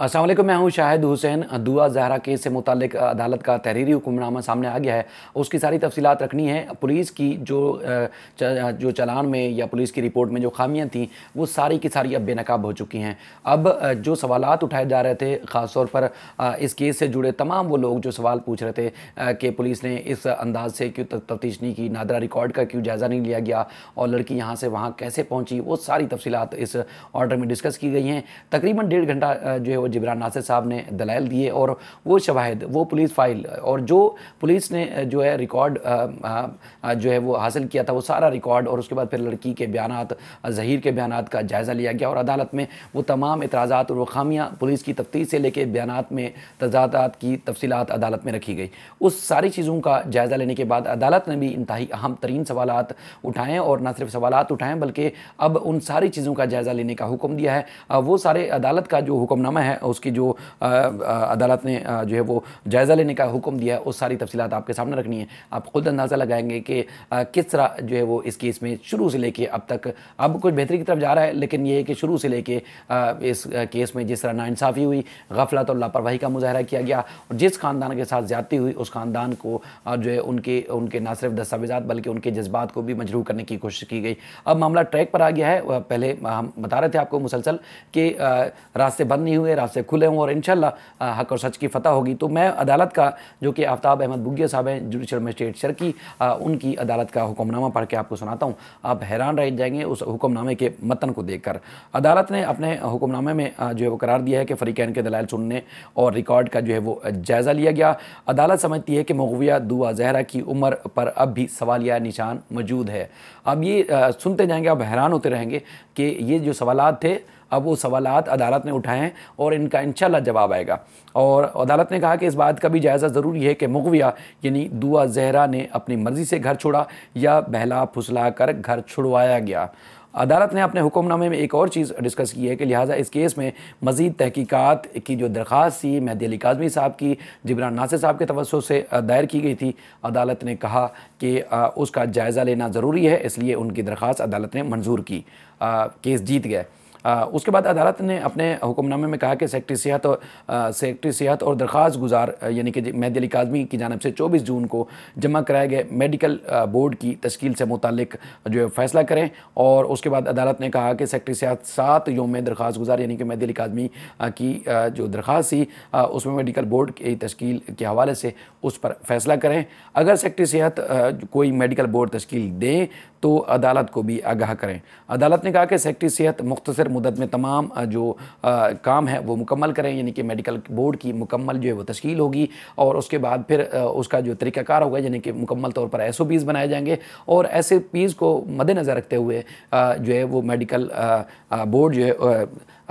असलम मैं हूं शाहिद हुसैन दुआ जहरा केस से मुतक अदालत का तहरीरी हुक्मनामा सामने आ गया है उसकी सारी तफसीत रखनी है पुलिस की जो जो चलान में या पुलिस की रिपोर्ट में जो खामियाँ थीं वो सारी की सारी अब बेनकाब हो चुकी हैं अब जो सवाल उठाए जा रहे थे ख़ास तौर पर इस केस से जुड़े तमाम वो लोग जो सवाल पूछ रहे थे कि पुलिस ने इस अंदाज से क्यों तफ्तीश नहीं की नादरा रिकॉर्ड का क्यों जायज़ा नहीं लिया गया और लड़की यहाँ से वहाँ कैसे पहुँची वो सारी तफसीत इस ऑर्डर में डिस्कस की गई हैं तकरीबन डेढ़ घंटा जो है जबरान नासिर साहब ने दलाइल दिए और वो शवाहद वो पुलिस फाइल और जो पुलिस ने जो है रिकॉर्ड जो है वो हासिल किया था वो सारा रिकॉर्ड और उसके बाद फिर लड़की के बयान जहीर के बयान का जायज़ा लिया गया और अदालत में वो तमाम इतराज़ा और खामियाँ पुलिस की तफ्तीश से लेकर बयान में तजादात की तफसीत अदालत में रखी गई उस सारी चीज़ों का जायज़ा लेने के बाद अदालत ने भी इंतहाई अहम तरीन सवाल उठाएँ और न सिर्फ सवाल उठाएँ बल्कि अब उन सारी चीज़ों का जायज़ा लेने का हुक्म दिया है वो सारे अदालत का जो हुक्मनामा है है उसकी जो अदालत ने जो है वो जायज़ा लेने का हुक्म दिया है उस सारी तफसीत आपके सामने रखनी है आप खुद अंदाज़ा लगाएंगे कि किस तरह जो है वो इस केस में शुरू से लेके अब तक अब कुछ बेहतरी की तरफ जा रहा है लेकिन ये है कि शुरू से लेके इस केस में जिस तरह नासाफी हुई गफलत और लापरवाही का मुजाहरा किया गया और जिस ख़ानदान के साथ ज़्यादती हुई उस ख़ानदान को जो है उनके उनके ना सिर्फ दस्तावेज़ा बल्कि उनके जज्बात को भी मजरूह करने की कोशिश की गई अब मामला ट्रैक पर आ गया है पहले हम बता रहे थे आपको मुसलसल के रास्ते बंद नहीं हुए रास्ते खुले हों और इन हक और सच की फतह होगी तो मैं अदालत का जो कि आफ्ताब अहमद बुगिया साहब हैं जुडिशल मजिस्ट्रेट सर की उनकी अदालत का हुक्मनामा पढ़ के आपको सुनाता हूँ आप हैरान रह जाएंगे उस हुक्मनामे के मतन को देखकर अदालत ने अपने हुक्मनामे में जो है वो करार दिया है कि फ़रीकैन के दलाल सुनने और रिकॉर्ड का जो है वो जायज़ा लिया गया अदालत समझती है कि मगविया दुआ जहरा की उम्र पर अब भी सवालिया निशान मौजूद है अब ये सुनते जाएंगे आप हैरान होते रहेंगे कि ये जो सवाल थे अब वो सवाल अदालत ने उठाए हैं और इनका इनशाला जवाब आएगा और अदालत ने कहा कि इस बात का भी जायज़ा ज़रूरी है कि मुगविया यानी दुआ जहरा ने अपनी मर्ज़ी से घर छोड़ा या बहला फुसला कर घर छुड़वाया गया अदालत ने अपने हुक्मनामे में एक और चीज़ डिस्कस की है कि लिहाजा इस केस में मजीद तहकीक़ात की जो दरख्वास्त थी मेहदी अली काजमी साहब की जबरान नासिर साहब के तवसु से दायर की गई थी अदालत ने कहा कि उसका जायज़ा लेना ज़रूरी है इसलिए उनकी दरख्वास्त अदालत ने मंजूर की आ, केस जीत गए उसके बाद अदालत ने अपने हुक्मनामे में कहा कि सेक्रटरी सेहत और सेक्रटरी सेहत और दरख्वास्त गुजार यानी कि महद अली काजमी की जानब से चौबीस जून को जमा कराए गए मेडिकल बोर्ड की तश्कील से मुतक जो है फैसला करें और उसके बाद अदालत ने कहा कि सेक्रटरी सेहत सात योम दरख्वास्त गुजार यानी कि महद अली काजमी की जो दरख्वास्त थी उसमें मेडिकल बोर्ड की तश्कील के हवाले से उस पर फैसला करें अगर सेक्रटरी सेहत कोई मेडिकल बोर्ड तश्कील दें तो अदालत को भी आगाह करें अदालत ने कहा कि सेक्रटरी सेहत मुख्तर मुदत में तमाम जो काम है वो मुकम्मल करें यानी कि मेडिकल बोर्ड की मुकम्मल जो है वो तश्ील होगी और उसके बाद फिर उसका जो तरीक़ाकार होगा यानी कि मुकम्मल तौर पर एस ओ पीज़ बनाए जाएंगे और एस ओ पीज़ को मद्देनज़र रखते हुए जो है वो मेडिकल बोर्ड जो है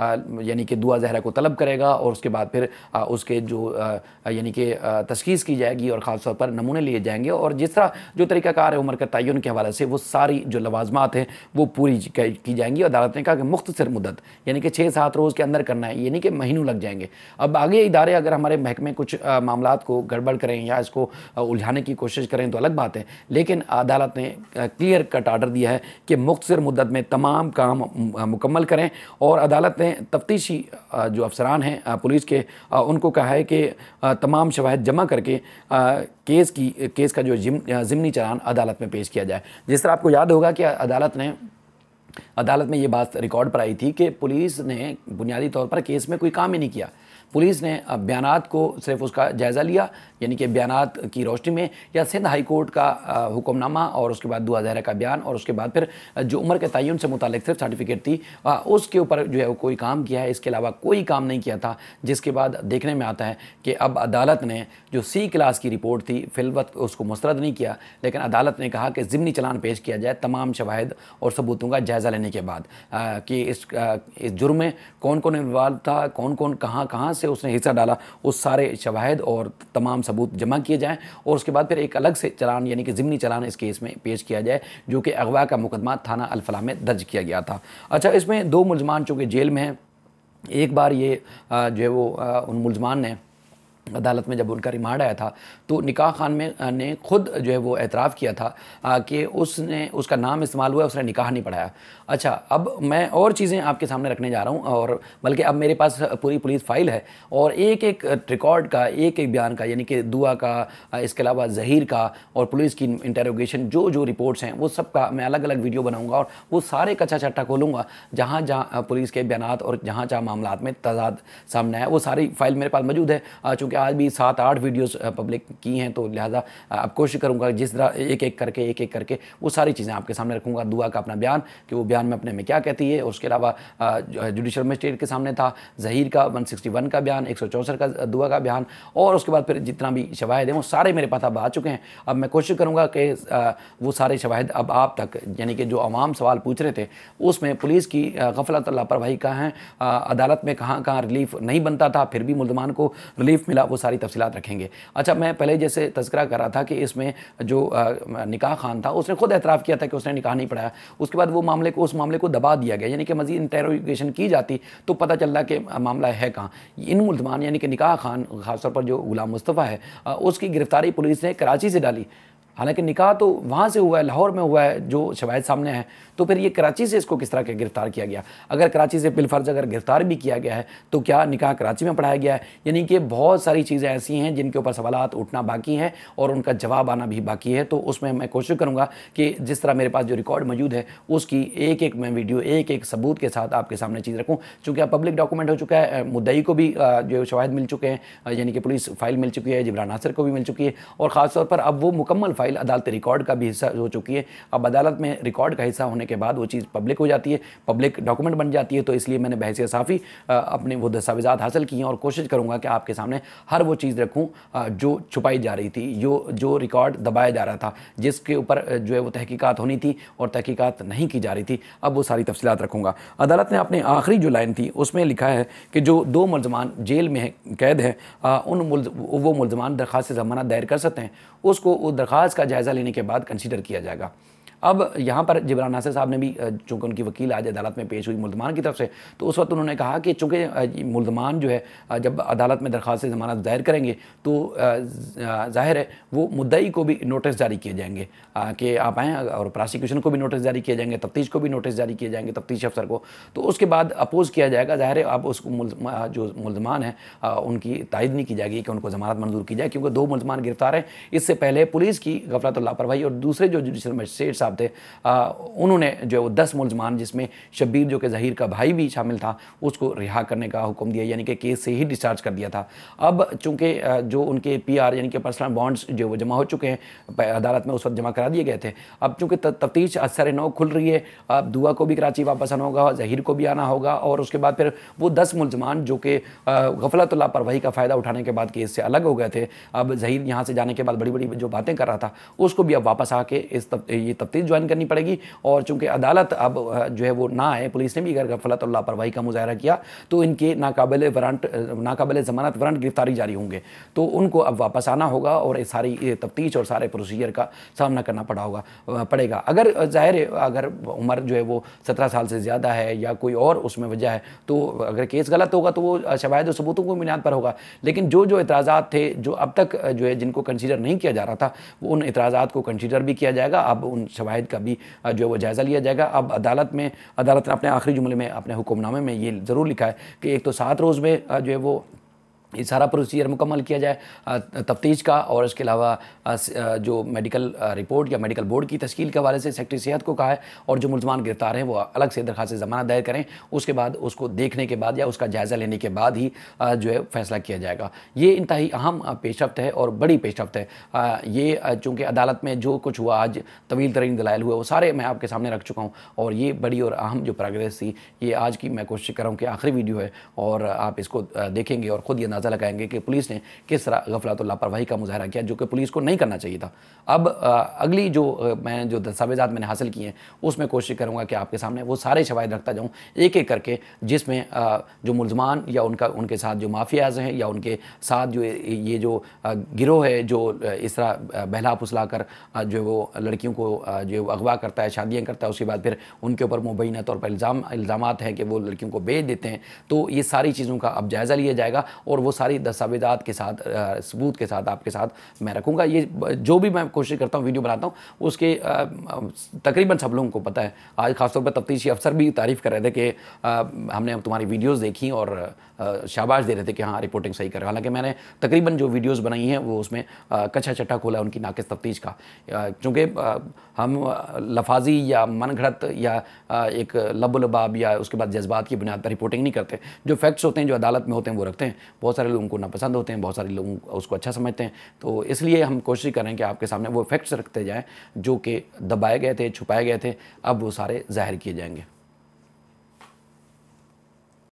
यानी कि दुआ जहरा को तलब करेगा और उसके बाद फिर उसके जो यानी कि तशखीस की जाएगी और ख़ास तौर पर नमूने लिए जाएंगे और जिस तरह जो तरीक़ाकार है उम्र का तयन के हवाले से वो सारी जो लवाजमात हैं वो पूरी की जाएंगी और अदालत ने कहा कि मुख्तर मुदत यानी कि छः सात रोज़ के अंदर करना है यानी कि महीनों लग जाएंगे अब आगे इदारे अगर हमारे महकमे कुछ मामला को गड़बड़ करें या इसको उलझाने की कोशिश करें तो अलग बात है लेकिन अदालत ने क्लियर कट आर्डर दिया है कि मुख्तर मुदत में तमाम काम मुकम्मल करें और अदालत सकते हैं तफ्तीशी जो अफसरान हैं पुलिस के उनको कहा है कि तमाम शवाहद जमा करके केस की केस का जो ज़िमनी चलान अदालत में पेश किया जाए जिस तरह आपको याद होगा कि अदालत ने अदालत में ये बात रिकॉर्ड पर आई थी कि पुलिस ने बुनियादी तौर पर केस में कोई काम ही नहीं किया पुलिस ने बयान को सिर्फ उसका जायज़ा लिया यानी कि बयान की रोशनी में या सिंध हाई कोर्ट का हुक्मनामा और उसके बाद दुआ जहरा का बयान और उसके बाद फिर जो उम्र के तयन से मुतल सिर्फ सर्टिफिकेट थी उसके ऊपर जो है वो कोई काम किया है इसके अलावा कोई काम नहीं किया था जिसके बाद देखने में आता है कि अब अदालत ने जो सी क्लास की रिपोर्ट थी फिलवत उसको मुस्रद नहीं किया लेकिन अदालत ने कहा कि ज़िमनी चलान पेश किया जाए तमाम शवाहद और सबूतों का जायज़ा लेने के बाद कि इस, जुर्म में कौन कौन इन्वाल्व था कौन कौन कहाँ कहाँ से उसने हिस्सा डाला उस सारे शवाहद और तमाम सबूत जमा किए जाएँ और उसके बाद फिर एक अलग से चलान यानी कि जिमनी चलान इस केस में पेश किया जाए जो कि अगवा का मुकदमा थाना अलफला में दर्ज किया गया था अच्छा इसमें दो मुलजमान चूँकि जेल में हैं एक बार ये जो है वो उन मुलजमान ने अदालत में जब उनका रिमांड आया था तो निकाह खान में ने खुद जो है वो एतराफ़ किया था कि उसने उसका नाम इस्तेमाल हुआ उसने निकाह नहीं पढ़ाया अच्छा अब मैं और चीज़ें आपके सामने रखने जा रहा हूँ और बल्कि अब मेरे पास पूरी पुलिस फाइल है और एक एक रिकॉर्ड का एक एक बयान का यानी कि दुआ का इसके अलावा जहीर का और पुलिस की इंटेरोगेशन जो जो रिपोर्ट्स हैं वो सब का मैं अलग अलग वीडियो बनाऊँगा और वो सारे कच्चा चट्टा खोलूँगा जहाँ जहाँ पुलिस के बयान और जहाँ जहाँ मामला में तजाद सामने आया वो सारी फाइल मेरे पास मौजूद है चूँकि क्योंकि आज भी सात आठ वीडियोस पब्लिक की हैं तो लिहाजा अब कोशिश करूँगा जिस तरह एक एक करके एक एक करके वो सारी चीज़ें आपके सामने रखूँगा दुआ का अपना बयान कि वो बयान में अपने में क्या कहती है और उसके अलावा जुडिशल मजिस्ट्रेट के सामने था जहीर का वन का बयान एक का दुआ का बयान और उसके बाद फिर जितना भी शवाहद हैं वो सारे मेरे पास अब आ चुके हैं अब मैं कोशिश करूँगा कि वो सारे शवाहद अब आप तक यानी कि जो आवाम सवाल पूछ रहे थे उसमें पुलिस की गफलत लापरवाही कहाँ है अदालत में कहाँ कहाँ रिलीफ नहीं बनता था फिर भी मुलजमान को रिलीफ मिला वो सारी तफसीत रखेंगे अच्छा मैं पहले जैसे तस्करा कर रहा था कि इसमें जो निकाह खान था उसने खुद एतराफ़ किया था कि उसने निकाह नहीं पढ़ाया उसके बाद वो मामले को उस मामले को दबा दिया गया यानी कि मजीद इंटेरोगेशन की जाती तो पता चल रहा कि मामला है कहाँ इन मुल्तमान यानी कि निकाह खान खासतौर पर जो गुलाम मुस्तफ़ा है उसकी गिरफ्तारी पुलिस ने कराची से डाली हालांकि निकाह तो वहाँ से हुआ है लाहौर में हुआ है जो शवायद सामने हैं तो फिर ये कराची से इसको किस तरह के गिरफ्तार किया गया अगर कराची से बिलफर्ज अगर गिरफ्तार भी किया गया है तो क्या निकाह कराची में पढ़ाया गया है यानी कि बहुत सारी चीज़ें ऐसी हैं जिनके ऊपर सवाल उठना बाकी हैं और उनका जवाब आना भी बाकी है तो उसमें मैं कोशिश करूँगा कि जिस तरह मेरे पास जो रिकॉर्ड मौजूद है उसकी एक एक मैं वीडियो एक एक सबूत के साथ आपके सामने चीज़ रखूँ चूँकि अब पब्लिक डॉक्यूमेंट हो चुका है मुद्दई को भी जो शवाहद मिल चुके हैं यानी कि पुलिस फाइल मिल चुकी है जबरान नासर को भी मिल चुकी है और ख़ासतौर पर अब वो मुकम्मल फाइल अदालत रिकॉर्ड का भी हिस्सा हो चुकी है अब अदालत में रिकॉर्ड का हिस्सा होने के बाद वो चीज़ पब्लिक हो जाती है पब्लिक डॉक्यूमेंट बन जाती है तो इसलिए मैंने बहसी साफ़ी अपने वो दस्तावेजा हासिल किए हैं और कोशिश करूँगा कि आपके सामने हर वो चीज़ रखूँ जो छुपाई जा रही थी जो जो रिकॉर्ड दबाया जा रहा था जिसके ऊपर जो है वो तहकीकत होनी थी और तहकीकत नहीं की जा रही थी अब वो सारी तफसीत रखूँगा अदालत ने अपने आखिरी जो लाइन थी उसमें लिखा है कि जो दो मुलजमान जेल में कैद हैं उन वो मुलजमान दरख्वास्त ज़माना दायर कर सकते हैं उसको वो दरख्वास्त का जायज़ा लेने के बाद कंसिडर किया जाएगा अब यहाँ पर जिबरान नासिर साहब ने भी चूँकि उनकी वकील आज अदालत में पेश हुई मुलजमान की तरफ से तो उस वक्त उन्होंने कहा कि चूँकि मुल्जमान जो है जब अदालत में दरख्वास्त जमानत दायर करेंगे तो जाहिर है वो मुद्दई को भी नोटिस जारी किए जाएंगे कि आप आएँ और प्रोसिक्यूशन को भी नोटिस जारी किए जाएंगे तफ्तीश को भी नोटिस जारी किए जाएंगे तफ्तीश अफसर को तो उसके बाद अपोज़ किया जाएगा जाहिर है आप उसको जो मुलजमान हैं उनकी तायद नहीं की जाएगी कि उनको जमानत मंजूर की जाए क्योंकि दो मुलजमान गिरफ्तार हैं इससे पहले पुलिस की गफलत लापरवाही और दूसरे जो जुडिशल मजिस्ट्रेट साहब साहब थे आ, उन्होंने जो है वो दस मुलजमान जिसमें शब्बीर जो कि जहीर का भाई भी शामिल था उसको रिहा करने का हुक्म दिया यानी कि केस से ही डिस्चार्ज कर दिया था अब चूँकि जो उनके पी आर यानी कि पर्सनल बॉन्ड्स जो वो जमा हो चुके हैं अदालत में उस वक्त जमा करा दिए गए थे अब चूँकि तफ्तीश असर नौ खुल रही है अब दुआ को भी कराची वापस आना होगा जहीर को भी आना होगा और उसके बाद फिर वो दस मुलजमान जो कि गफलत लापरवाही का फ़ायदा उठाने के बाद केस से अलग हो गए थे अब जहीर यहाँ से जाने के बाद बड़ी बड़ी जो बातें कर रहा था उसको भी अब वापस आके इस तब, ये तफ्तीश पुलिस ज्वाइन करनी पड़ेगी और चूंकि अदालत अब जो है वो ना आए पुलिस ने भी अगर गफलत और लापरवाही का मुजाहरा किया तो इनके नाकाबिल वारंट नाकाबिल जमानत वारंट गिरफ्तारी जारी होंगे तो उनको अब वापस आना होगा और इस सारी तफ्तीश और सारे प्रोसीजर का सामना करना पड़ा होगा पड़ेगा अगर जाहिर अगर उम्र जो है वो सत्रह साल से ज़्यादा है या कोई और उसमें वजह है तो अगर केस गलत होगा तो वो शवाहद और सबूतों को बुनियाद पर होगा लेकिन जो जो एतराज़ात थे जो अब तक जो है जिनको कंसिडर नहीं किया जा रहा था उन एतराज़ात को कंसिडर भी किया जाएगा अब उन शवाहद का भी जो है वो जायज़ा लिया जाएगा अब अदालत में अदालत ने अपने आखिरी जुमले में अपने हुक्मनामे में ये ज़रूर लिखा है कि एक तो सात रोज़ में जो है वो ये सारा प्रोसीजर मुकम्मल किया जाए तफ्तीश का और इसके अलावा जो मेडिकल रिपोर्ट या मेडिकल बोर्ड की तश्कील के हवाले से सेक्रेटरी सेहत को कहा है और जो मुलजमान गिरफ्तार हैं वो अलग से दरखास्त ज़मानत दायर करें उसके बाद उसको देखने के बाद या उसका जायज़ा लेने के बाद ही जो है फैसला किया जाएगा ये इंतहाई अहम पेशरफ है और बड़ी पेशरफ है ये चूँकि अदालत में जो कुछ हुआ आज तवील तरीन दलाइल हुआ वो सारे मैं आपके सामने रख चुका हूँ और ये बड़ी और अहम जो प्रोग्रेस थी ये आज की मैं कोशिश कर रहा हूँ कि आखिरी वीडियो है और आप इसको देखेंगे और ख़ुद ये अंदाज़ा लगाएंगे कि पुलिस ने किस गफलात तो लापरवाही का मुजाहरा किया जो कि पुलिस को नहीं करना चाहिए था अब अगली जो मैं जो दस्तावेजा मैंने हासिल किए हैं उसमें कोशिश करूँगा कि आपके सामने वो सारे शवाद रखता जाऊँ एक एक करके जिसमें जो मुलजमान या उनका उनके साथ जो माफियाज हैं या उनके साथ जो ये जो गिरोह है जो इस तरह बहला फुसला कर जो वो लड़कियों को जो अगवा करता है शादियाँ करता है उसके बाद फिर उनके ऊपर मुबैना तौर पर इल्ज़ाम इल्ज़ाम हैं कि वो लड़कियों को बेच देते हैं तो ये सारी चीज़ों का अब जायज़ा लिया जाएगा और वो सारी दस्तावेजात के साथ सबूत के साथ आपके साथ मैं रखूँगा ये जो भी मैं कोशिश करता हूँ वीडियो बनाता हूँ उसके तकरीबन सब लोगों को पता है आज खासतौर पर तफ्तीशी अफसर भी तारीफ़ कर रहे थे कि हमने तुम्हारी वीडियोज़ देखी और शाबाश दे रहे थे कि हाँ रिपोर्टिंग सही कर हालांकि मैंने तकरीबन जो वीडियोस बनाई हैं वो उसमें कच्चा चट्टा खोला उनकी नाकिस तफ्तीश का चूँकि हम लफाजी या मन घड़त या एक लबुलबाब या उसके बाद जज्बात की बुनियाद पर रिपोर्टिंग नहीं करते जो फैक्ट्स होते हैं जो अदालत में होते हैं वो रखते हैं बहुत सारे सारे लोगों को नापसंद होते हैं बहुत सारे लोग उसको अच्छा समझते हैं तो इसलिए हम कोशिश करें कि आपके सामने वो इफेक्ट्स रखते जाएँ जो कि दबाए गए थे छुपाए गए थे अब वो सारे ज़ाहिर किए जाएंगे